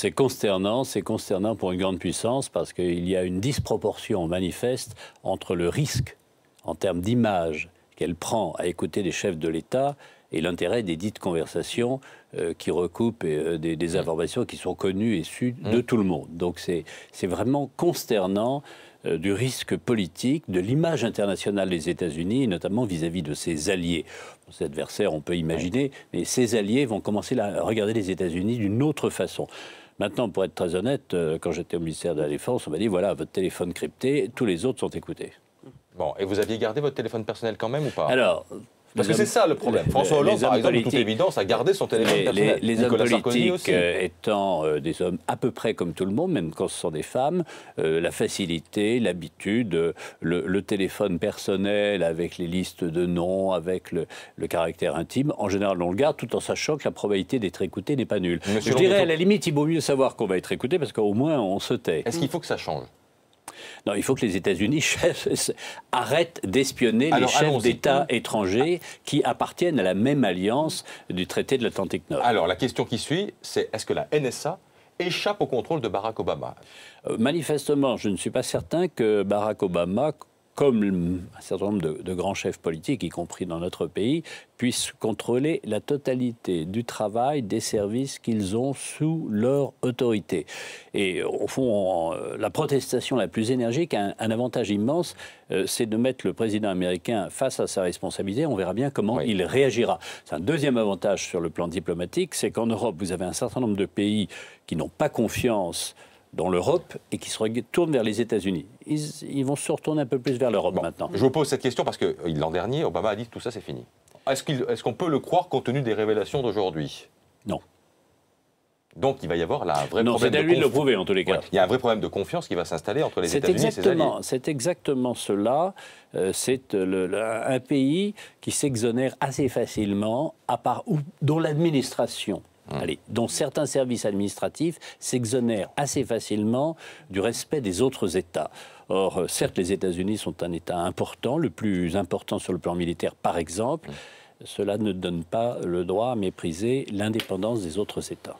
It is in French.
C'est consternant, c'est consternant pour une grande puissance parce qu'il y a une disproportion manifeste entre le risque en termes d'image qu'elle prend à écouter les chefs de l'État et l'intérêt des dites conversations euh, qui recoupent euh, des, mm. informations qui sont connues et sues mm. de tout le monde. Donc c'est vraiment consternant euh, du risque politique, de l'image internationale des États-Unis, notamment vis-à-vis -vis de ses alliés. Ses adversaires, on peut imaginer, mais ses alliés vont commencer à regarder les États-Unis d'une autre façon. Maintenant, pour être très honnête, euh, quand j'étais au ministère de la Défense, on m'a dit voilà, votre téléphone crypté, tous les autres sont écoutés. Bon, et vous aviez gardé votre téléphone personnel quand même ou pas Alors, parce que c'est ça le problème. François Hollande, par exemple, toute évidence, a gardé son téléphone les, personnel. Les, les hommes politiques euh, étant euh, des hommes à peu près comme tout le monde, même quand ce sont des femmes, euh, la facilité, l'habitude, le, téléphone personnel avec les listes de noms, avec le, caractère intime, en général, on le garde tout en sachant que la probabilité d'être écouté n'est pas nulle. Je dirais, à la limite, il vaut mieux savoir qu'on va être écouté parce qu'au moins, on se tait. Est-ce qu'il faut que ça change non, il faut que les États-Unis arrêtent d'espionner les chefs d'État étrangers qui appartiennent à la même alliance du traité de l'Atlantique Nord. Alors, la question qui suit, c'est est-ce que la NSA échappe au contrôle de Barack Obama euh, Manifestement, je ne suis pas certain que Barack Obama comme un certain nombre de, grands chefs politiques, y compris dans notre pays, puissent contrôler la totalité du travail des services qu'ils ont sous leur autorité. Et au fond, euh, la protestation la plus énergique a un, avantage immense, euh, c'est de mettre le président américain face à sa responsabilité. On verra bien comment il réagira. C'est un deuxième avantage sur le plan diplomatique, c'est qu'en Europe, vous avez un certain nombre de pays qui n'ont pas confiance dans l'Europe et qui se retournent vers les États-Unis. Ils, vont se retourner un peu plus vers l'Europe maintenant. Je vous pose cette question parce que euh, l'an dernier, Obama a dit que tout ça c'est fini. Est-ce qu'on peut le croire compte tenu des révélations d'aujourd'hui Non. Donc il va y avoir la vraie non, problème de lui de le prouver en tous les cas. Il y a un vrai problème de confiance qui va s'installer entre les États-Unis et ses alliés. C'est exactement cela. Euh, c'est euh, un pays qui s'exonère assez facilement, à part dont l'administration Hein. dont certains services administratifs s'exonèrent assez facilement du respect des autres États. Or, euh, certes, les États-Unis sont un État important, le plus important sur le plan militaire, par exemple. Mmh. Cela ne donne pas le droit à mépriser l'indépendance des autres États.